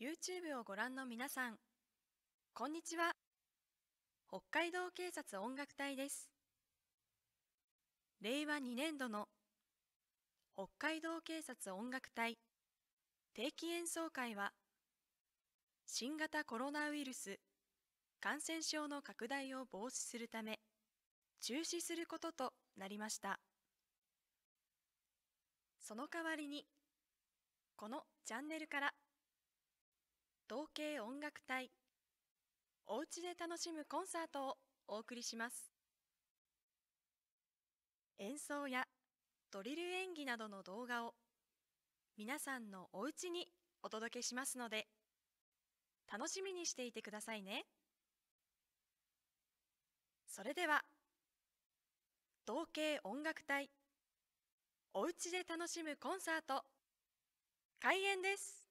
YouTube をご覧の皆さん、こんにちは。北海道警察音楽隊です。令和2年度の北海道警察音楽隊定期演奏会は、新型コロナウイルス感染症の拡大を防止するため、中止することとなりました。その代わりに、このチャンネルから東京音楽隊おうちで楽しむコンサートをお送りします演奏やドリル演技などの動画を皆さんのおうちにお届けしますので楽しみにしていてくださいねそれでは同慶音楽隊おうちで楽しむコンサート開演です